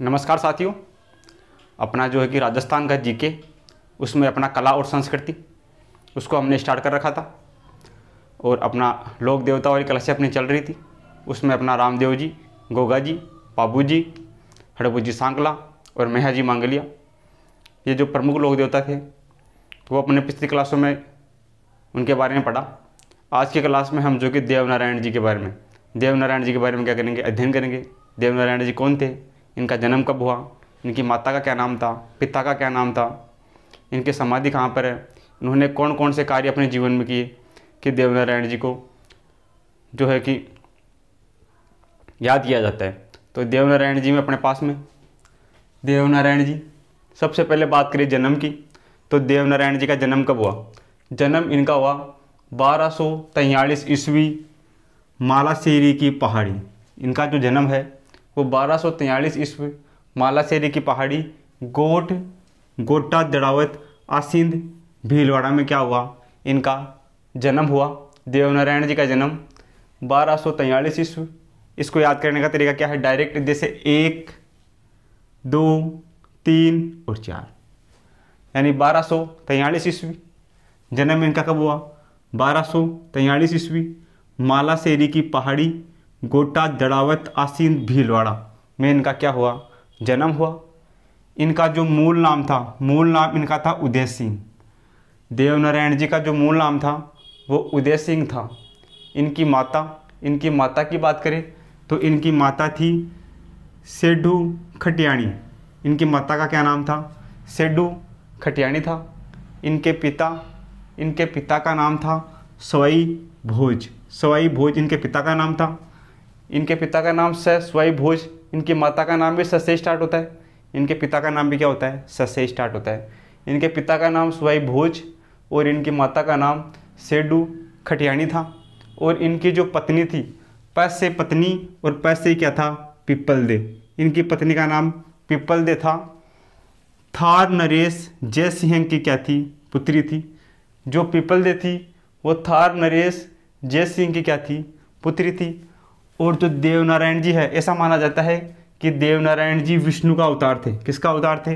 नमस्कार साथियों अपना जो है कि राजस्थान का जीके उसमें अपना कला और संस्कृति उसको हमने स्टार्ट कर रखा था और अपना लोक देवता वाली से अपनी चल रही थी उसमें अपना रामदेव जी गोगा जी बाबू जी हड़बू जी सांकला और मेहा जी मांगलिया ये जो प्रमुख लोक देवता थे तो वो अपने पिछली क्लासों में उनके बारे में पढ़ा आज की क्लास में हम जो कि देवनारायण जी के बारे में देवनारायण जी के बारे में क्या करेंगे अध्ययन करेंगे देवनारायण जी कौन थे इनका जन्म कब हुआ इनकी माता का क्या नाम था पिता का क्या नाम था इनकी समाधि कहाँ पर है इन्होंने कौन कौन से कार्य अपने जीवन में किए कि देवनारायण जी को जो है कि याद किया जाता है तो देवनारायण जी में अपने पास में देवनारायण जी सबसे पहले बात करें जन्म की तो देवनारायण जी का जन्म कब हुआ जन्म इनका हुआ बारह सौ ईस्वी मालासेरी की पहाड़ी इनका जो जन्म है वो बारह सौ तैंतालीस ईस्वी मालाशेरी की पहाड़ी गोट गोटा दड़ावत आसिंद भीलवाड़ा में क्या हुआ इनका जन्म हुआ देवनारायण जी का जन्म बारह सौ तैंतालीस ईस्वी इसको याद करने का तरीका क्या है डायरेक्ट जैसे एक दो तीन और चार यानी बारह सौ तैंतालीस ईस्वी जन्म इनका कब हुआ बारह सौ तैंतालीस ईस्वी मालाशेरी की पहाड़ी गोटा दड़ावत आसीन भीलवाड़ा में इनका क्या हुआ जन्म हुआ इनका जो मूल नाम था मूल नाम इनका था उदय सिंह देवनारायण जी का जो मूल नाम था वो उदय सिंह था इनकी माता इनकी माता की बात करें तो इनकी माता थी सेडू खटियाणी इनकी माता का क्या नाम था सेडू खटियाणी था इनके पिता इनके पिता का नाम था सवाई भोज सवाई भोज इनके पिता का नाम था इनके पिता का नाम स्वाई भोज इनकी माता का नाम भी ससे स्टार्ट होता है इनके पिता का नाम भी क्या होता है ससे स्टार्ट होता है इनके पिता का नाम स्वाई भोज और इनकी माता का नाम सेडू खटियानी था और इनकी जो पत्नी थी पैसे से पत्नी और पैसे क्या था पिप्पल दे इनकी पत्नी का नाम पिप्पल दे था थार नरेश जय सिंह की क्या थी पुत्री थी जो पिपल दे थी वो थार नरेश जय सिंह की क्या थी पुत्री थी और जो देवनारायण जी है ऐसा माना जाता है कि देवनारायण जी विष्णु का अवतार थे किसका अवतार थे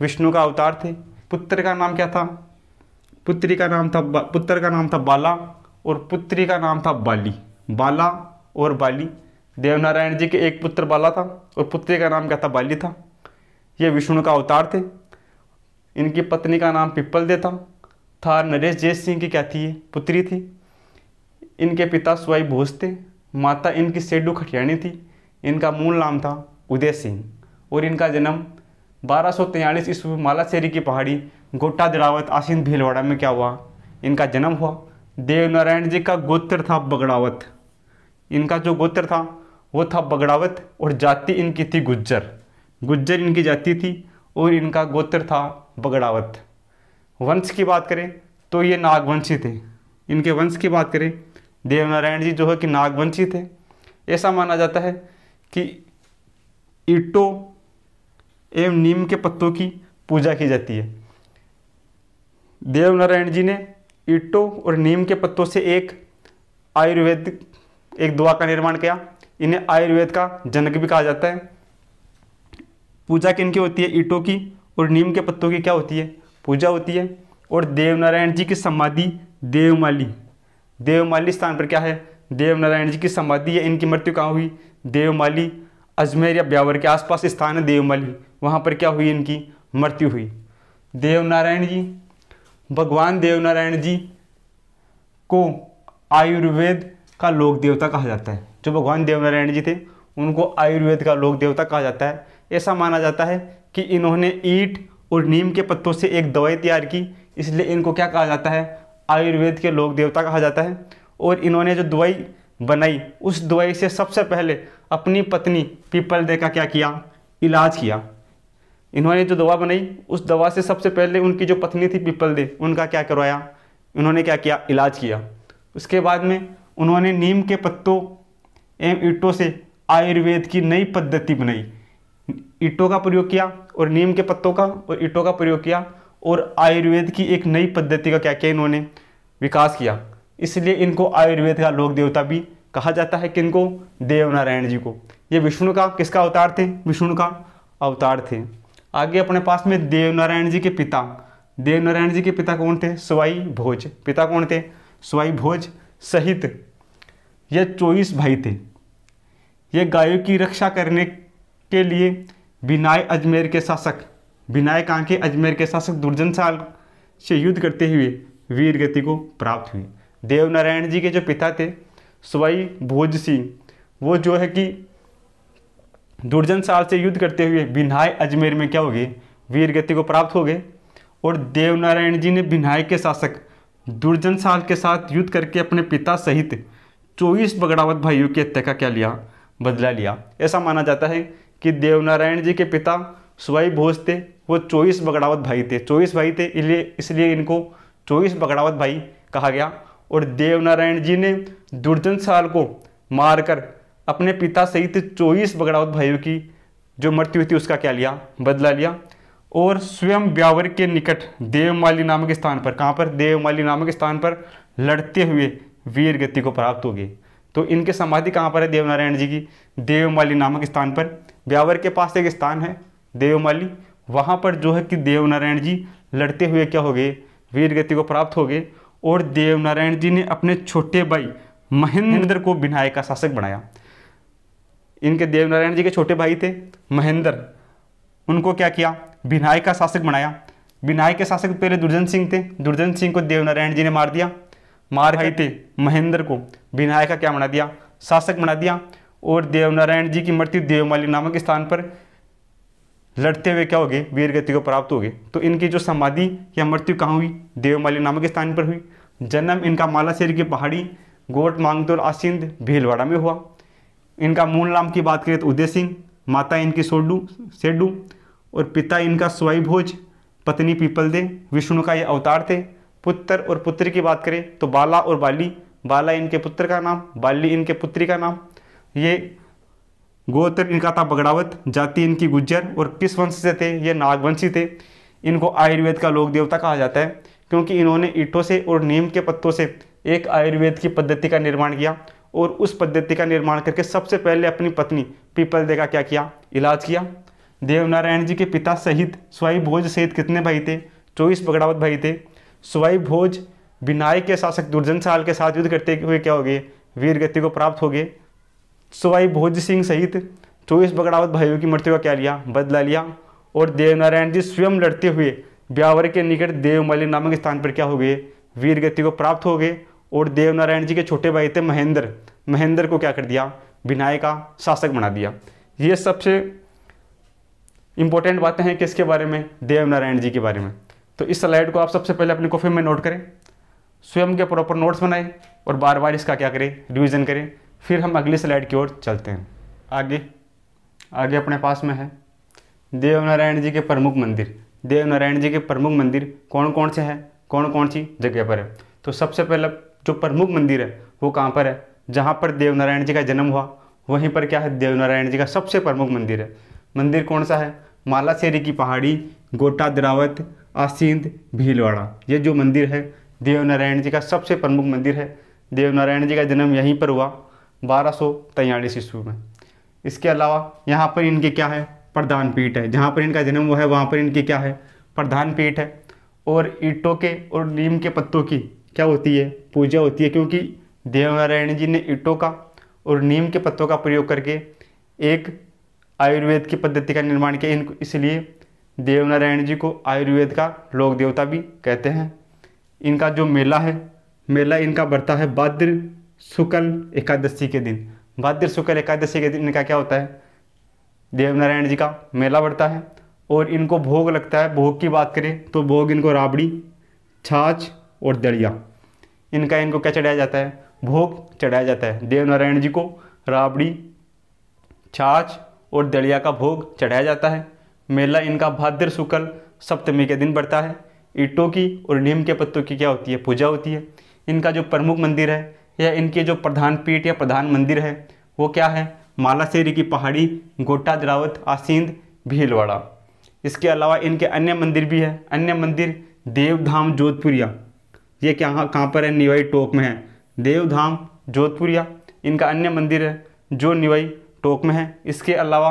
विष्णु का अवतार थे पुत्र का नाम क्या था पुत्री का नाम था पुत्र का नाम था बाला और पुत्री का नाम था बाली बाला और बाली देवनारायण जी के एक पुत्र बाला था और पुत्री का नाम क्या था बाली था ये विष्णु का अवतार थे इनकी पत्नी का नाम पिप्पल देता था नरेश जय सिंह की क्या थी ये पुत्री थी इनके पिता स्वाई भोज थे माता इनकी सेडू खटियाणी थी इनका मूल नाम था उदय सिंह और इनका जन्म बारह सौ तैंतालीस ईस्वी में की पहाड़ी गोटा दिलावत आसीन भीलवाड़ा में क्या हुआ इनका जन्म हुआ देवनारायण जी का गोत्र था बगड़ावत इनका जो गोत्र था वो था बगड़ावत और जाति इनकी थी गुज्जर गुज्जर इनकी जाति थी और इनका गोत्र था बगड़ावत वंश की बात करें तो ये नागवंशी थे इनके वंश की बात करें देवनारायण जी जो है कि नागवंशी थे ऐसा माना जाता है कि ईटों एवं नीम के पत्तों की पूजा की जाती है देवनारायण जी ने ईटो और नीम के पत्तों से एक आयुर्वेद एक दुआ का निर्माण किया इन्हें आयुर्वेद का जनक भी कहा जाता है पूजा किन की होती है ईटों की और नीम के पत्तों की क्या होती है पूजा होती है और देवनारायण जी की समाधि देवमाली देवमाली स्थान पर क्या है देव नारायण जी की समाधि है इनकी मृत्यु कहाँ हुई देवमाली अजमेर या ब्यावर के आसपास स्थान है देवमाली वहाँ पर क्या हुई इनकी मृत्यु हुई देवनारायण जी भगवान देवनारायण जी को आयुर्वेद का लोक देवता कहा जाता है जो भगवान देवनारायण जी थे उनको आयुर्वेद का लोक देवता कहा जाता है ऐसा माना जाता है कि इन्होंने ईट और नीम के पत्तों से एक दवाई तैयार की इसलिए इनको क्या कहा जाता है आयुर्वेद के लोक देवता कहा जाता है और इन्होंने जो दवाई बनाई उस दवाई से सबसे पहले अपनी पत्नी पीपल दे का क्या किया इलाज किया इन्होंने जो दवा बनाई उस दवा से सबसे पहले उनकी जो पत्नी थी पीपल दे उनका क्या करवाया इन्होंने क्या किया इलाज किया उसके बाद में उन्होंने नीम के पत्तों एवं ईंटों से आयुर्वेद की नई पद्धति बनाई ईंटों का प्रयोग किया और नीम के पत्तों का और ईंटों का प्रयोग किया और आयुर्वेद की एक नई पद्धति का क्या किया इन्होंने विकास किया इसलिए इनको आयुर्वेद का लोक देवता भी कहा जाता है किनको देवनारायण जी को ये विष्णु का किसका अवतार थे विष्णु का अवतार थे आगे अपने पास में देवनारायण जी के पिता देवनारायण जी के पिता कौन थे स्वाई भोज पिता कौन थे स्वाई भोज सहित यह चौबीस भाई थे ये गायों की रक्षा करने के लिए बिनाय अजमेर के शासक विनायक आंखें अजमेर के शासक दुर्जन साल से युद्ध करते हुए वीर गति को प्राप्त हुई देवनारायण जी के जो पिता थे स्वाई भोज सिंह वो जो है कि दुर्जन साल से युद्ध करते हुए बिनाय अजमेर में क्या हो गए वीर गति को प्राप्त हो गए और देवनारायण जी ने बिन्हाई के शासक दुर्जन साल के साथ युद्ध करके अपने पिता सहित चौबीस बगड़ावत भाइयों की हत्या का क्या लिया बदला लिया ऐसा माना जाता है कि देवनारायण जी के पिता सुवाई भोज थे वो चौबीस बगड़ावत भाई थे चौबीस भाई थे इसलिए इसलिए इनको चौबीस बगड़ावत भाई कहा गया और देवनारायण जी ने दुर्जन साल को मारकर अपने पिता सहित चौबीस बगड़ावत भाइयों की जो मृत्यु हुई थी उसका क्या लिया बदला लिया और स्वयं ब्यावर के निकट देवमाली नामक स्थान पर कहाँ पर देवमाली नामक स्थान पर लड़ते हुए वीर गति को प्राप्त हो गए तो इनके समाधि कहाँ पर है देवनारायण जी की देवमाली नामक स्थान पर ब्यावर के पास एक स्थान है देवमाली वहाँ पर जो है कि देवनारायण जी लड़ते हुए क्या हो गए वीर गति को प्राप्त हो गए और देवनारायण जी ने अपने छोटे भाई महेंद्र को विनायक का शासक बनाया इनके देवनारायण जी के छोटे भाई थे महेंद्र उनको क्या किया विनायक का शासक बनाया बिनाय के शासक पहले दुर्जन सिंह थे दुर्जन सिंह को देवनारायण जी ने मार दिया मार भाई थे महेंद्र को विनायक का क्या बना दिया शासक बना दिया और देवनारायण जी की मृत्यु देवमाली नामक स्थान पर लड़ते हुए क्या हो गए वीर गति को प्राप्त हो गए तो इनकी जो समाधि या मृत्यु कहाँ हुई देवमाली नामक स्थान पर हुई जन्म इनका मालाशेर की पहाड़ी गोट मांगदोल आसिंद भीलवाड़ा में हुआ इनका मूल नाम की बात करें तो उदय सिंह माता इनकी सोडू सेडू और पिता इनका स्वाई भोज पत्नी पीपल दे विष्णु का ये अवतार थे पुत्र और पुत्री की बात करें तो बाला और बाली बाला इनके पुत्र का नाम बाली इनके पुत्री का नाम ये गोत्र इनका था बगड़ावत जाति इनकी गुज्जर और किस वंश से थे ये नागवंशी थे इनको आयुर्वेद का लोक देवता कहा जाता है क्योंकि इन्होंने ईंटों से और नीम के पत्तों से एक आयुर्वेद की पद्धति का निर्माण किया और उस पद्धति का निर्माण करके सबसे पहले अपनी पत्नी दे का क्या किया इलाज किया देवनारायण जी के पिता सहित स्वाई भोज सहित कितने भाई थे चौबीस बगड़ावत भाई थे स्वाई भोज विनायक के शासक दुर्जन साल के साथ युद्ध करते हुए क्या हो गए वीर गति को प्राप्त हो गए सुवाई तो भोज सिंह सहित चौबीस बगड़ावत भाइयों की मृत्यु का क्या लिया बदला लिया और देवनारायण जी स्वयं लड़ते हुए ब्यावर के निकट देवमली नामक स्थान पर क्या हो गए वीर गति को प्राप्त हो गए और देवनारायण जी के छोटे भाई थे महेंद्र महेंद्र को क्या कर दिया विनाय का शासक बना दिया ये सबसे इंपॉर्टेंट बातें हैं किसके बारे में देवनारायण जी के बारे में तो इस स्लाइड को आप सबसे पहले अपने कॉफी में नोट करें स्वयं के प्रॉपर नोट्स बनाएं और बार बार इसका क्या करें रिविज़न करें फिर हम अगली स्लाइड की ओर चलते हैं आगे आगे अपने पास में है देवनारायण जी के प्रमुख मंदिर देवनारायण जी के प्रमुख मंदिर कौन कौन से हैं कौन कौन सी जगह पर है तो सबसे पहला जो प्रमुख मंदिर है वो कहाँ पर है जहाँ पर देवनारायण जी का जन्म हुआ वहीं पर क्या है देवनारायण जी का सबसे प्रमुख मंदिर है मंदिर कौन सा है मालासेरी की पहाड़ी गोटा द्रावत आसिंद भीलवाड़ा ये जो मंदिर है देवनारायण जी का सबसे प्रमुख मंदिर है देवनारायण जी का जन्म यहीं पर हुआ बारह सौ ईस्वी में इसके अलावा यहाँ पर इनके क्या है प्रधान पीठ है जहाँ पर इनका जन्म हुआ है वहाँ पर इनकी क्या है प्रधान पीठ है और ईंटों के और नीम के पत्तों की क्या होती है पूजा होती है क्योंकि देवनारायण जी ने ईंटों का और नीम के पत्तों का प्रयोग करके एक आयुर्वेद की पद्धति का निर्माण किया इनको इसलिए देवनारायण जी को आयुर्वेद का लोक देवता भी कहते हैं इनका जो मेला है मेला इनका बढ़ता है भाद्र शुक्ल एकादशी के दिन भाद्र शुक्ल एकादशी के दिन इनका क्या होता है देवनारायण जी का मेला बढ़ता है और इनको भोग लगता है भोग की बात करें तो भोग इनको राबड़ी छाछ और दड़िया इनका इनको क्या चढ़ाया जाता है भोग चढ़ाया जाता है देवनारायण जी को राबड़ी छाछ और दलिया का भोग चढ़ाया जाता है मेला इनका भाद्र शुक्ल सप्तमी के दिन बढ़ता है ईटों की और नीम के पत्तों की क्या होती है पूजा होती है इनका जो प्रमुख मंदिर है या इनके जो प्रधान पीठ या प्रधान मंदिर है वो क्या है मालासेरी की पहाड़ी गोटा द्रावत आसिंद भीलवाड़ा इसके अलावा इनके अन्य मंदिर भी है अन्य मंदिर देवधाम जोधपुरिया ये क्या कहाँ पर है निवाई टोक में है देवधाम जोधपुरिया इनका अन्य मंदिर है जो निवाई टोक में है इसके अलावा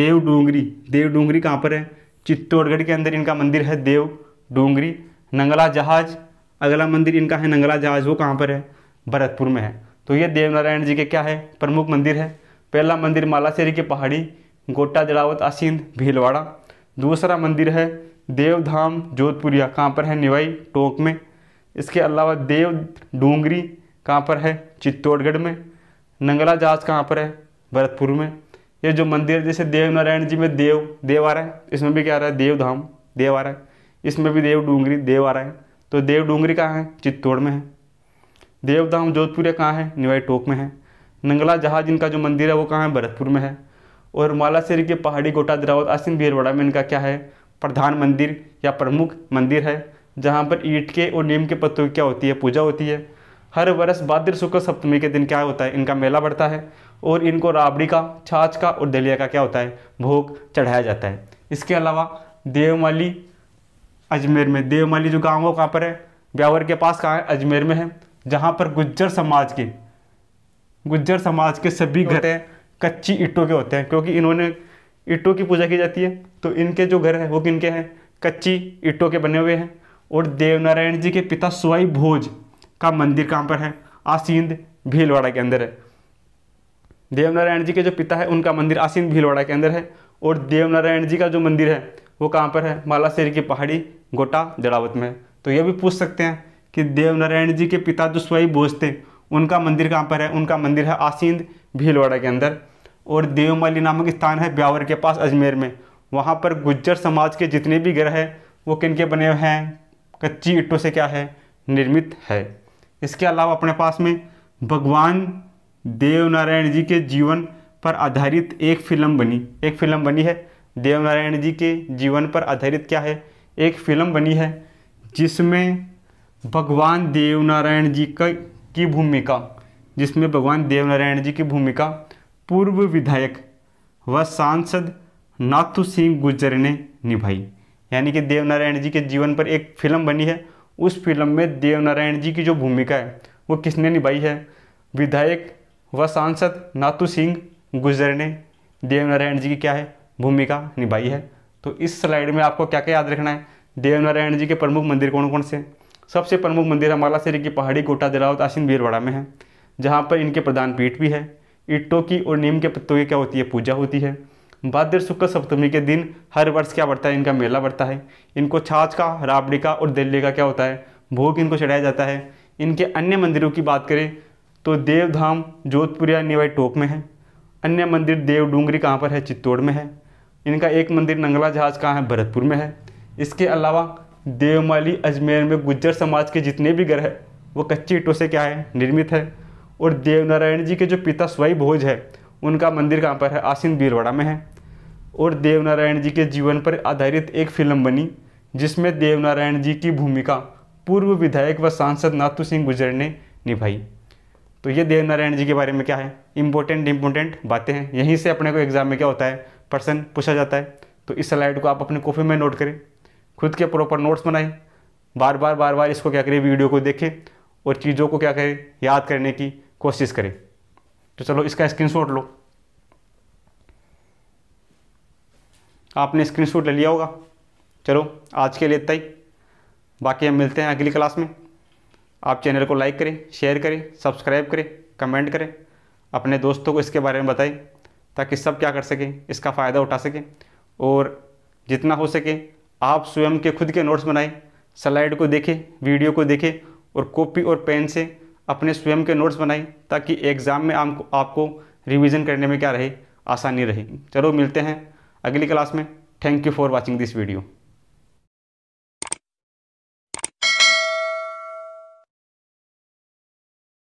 देव डूंगरी देव डूंगरी कहाँ पर है चित्तौड़गढ़ के अंदर इनका मंदिर है देव डूंगरी नंगला जहाज अगला मंदिर इनका है नंगला जहाज वो कहाँ पर है भरतपुर में है तो ये देवनारायण जी के क्या है प्रमुख मंदिर है पहला मंदिर मालाशेरी की पहाड़ी गोटा जलावत आसीन भीलवाड़ा दूसरा मंदिर है देवधाम जोधपुरिया कहाँ पर है निवाई टोंक में इसके अलावा देव डूंगरी कहाँ पर है चित्तौड़गढ़ में नंगला जहाज कहाँ पर है भरतपुर में ये जो मंदिर जैसे देवनारायण जी में देव देव आ रहा है इसमें भी क्या आ रहा है देवधाम देव आ रहा है इसमें भी देव डूंगरी देव आ रहा है तो देव डूंगरी कहाँ है चित्तौड़ में है देवधाम जोधपुर कहाँ है निवाई टोक में है नंगला जहाज इनका जो मंदिर है वो कहाँ है भरतपुर में है और मालासेरी के पहाड़ी कोटा दरावत आसिम भीरवाड़ा में इनका क्या है प्रधान मंदिर या प्रमुख मंदिर है जहाँ पर ईट के और नीम के पत्तों की क्या होती है पूजा होती है हर वर्ष भाद्र शुक्ल सप्तमी के दिन क्या होता है इनका मेला बढ़ता है और इनको राबड़ी का छाछ का और दलिया का क्या होता है भोग चढ़ाया जाता है इसके अलावा देवमाली अजमेर में देवमाली जो गाँव है कहाँ पर है ब्यावर के पास कहाँ है अजमेर में है जहाँ पर गुज्जर समाज के गुज्जर समाज के सभी घर हैं कच्ची ईटों के होते हैं क्योंकि इन्होंने ईटों की पूजा की जाती है तो इनके जो घर हैं वो किनके हैं कच्ची ईटों के बने हुए हैं और देवनारायण जी के पिता सुवाई भोज का मंदिर कहाँ पर है आसींद भीलवाड़ा के अंदर है देवनारायण जी के जो पिता है उनका मंदिर आसीन भीलवाड़ा के अंदर है और देवनारायण जी का जो मंदिर है वो कहाँ पर है मालासेर की पहाड़ी गोटा जड़ावत में तो ये भी पूछ सकते हैं कि देवनारायण जी के पिता जो स्वयं बोझ थे उनका मंदिर कहाँ पर है उनका मंदिर है आसिंद भीलवाड़ा के अंदर और देवमाली नामक स्थान है ब्यावर के पास अजमेर में वहाँ पर गुज्जर समाज के जितने भी ग्रह हैं वो किन के बने हुए हैं कच्ची इट्टों से क्या है निर्मित है इसके अलावा अपने पास में भगवान देवनारायण जी के जीवन पर आधारित एक फिल्म बनी एक फिल्म बनी है देवनारायण जी के जीवन पर आधारित क्या है एक फिल्म बनी है जिसमें भगवान देवनारायण जी का की भूमिका जिसमें भगवान देवनारायण जी की भूमिका पूर्व विधायक व सांसद नाथू सिंह गुजर ने निभाई यानी कि देवनारायण जी के जीवन पर एक फिल्म बनी है उस फिल्म में देवनारायण जी की जो भूमिका है वो किसने निभाई है विधायक व सांसद नाथू सिंह गुर्जर ने देवनारायण जी की क्या है भूमिका निभाई है तो इस स्लाइड में आपको क्या क्या याद रखना है देवनारायण जी के प्रमुख मंदिर कौन कौन से सबसे प्रमुख मंदिर अम्बाला सिरी की पहाड़ी कोटा दिलावत आसिन बीरवाड़ा में है जहाँ पर इनके प्रधान पीठ भी है ईटों की और नीम के पत्तों की क्या होती है पूजा होती है भाद्र शुक्ल सप्तमी के दिन हर वर्ष क्या बढ़ता है इनका मेला बढ़ता है इनको छाछ का राबड़ी का और दिल्ली का क्या होता है भोग इनको चढ़ाया जाता है इनके अन्य मंदिरों की बात करें तो देवधाम जोधपुर या निवाई टोक में है अन्य मंदिर देव डूंगरी कहाँ पर है चित्तौड़ में है इनका एक मंदिर नंगला जहाज कहाँ है भरतपुर में है इसके अलावा देवमाली अजमेर में गुज्जर समाज के जितने भी घर हैं वो कच्ची ईटों से क्या है निर्मित है और देवनारायण जी के जो पिता स्वयं भोज है उनका मंदिर कहाँ पर है आसिन बीरवाड़ा में है और देवनारायण जी के जीवन पर आधारित एक फिल्म बनी जिसमें देवनारायण जी की भूमिका पूर्व विधायक व सांसद नाथू सिंह गुजर ने निभाई तो ये देवनारायण जी के बारे में क्या है इम्पोर्टेंट इम्पोर्टेंट बातें हैं यहीं से अपने को एग्जाम में क्या होता है पर्सन पूछा जाता है तो इस स्लाइड को आप अपने कॉफी में नोट करें खुद के प्रॉपर नोट्स बनाएं बार बार बार बार इसको क्या करें वीडियो को देखें और चीज़ों को क्या करें याद करने की कोशिश करें तो चलो इसका स्क्रीनशॉट लो आपने स्क्रीनशॉट ले लिया होगा चलो आज के लिए इतना ही बाकी हम मिलते हैं अगली क्लास में आप चैनल को लाइक करें शेयर करें सब्सक्राइब करें कमेंट करें अपने दोस्तों को इसके बारे में बताएं ताकि सब क्या कर सकें इसका फ़ायदा उठा सकें और जितना हो सके आप स्वयं के खुद के नोट्स बनाएं स्लाइड को देखें वीडियो को देखें और कॉपी और पेन से अपने स्वयं के नोट्स बनाएं ताकि एग्ज़ाम में आपको आपको रिविजन करने में क्या रहे आसानी रहे चलो मिलते हैं अगली क्लास में thank you for watching this video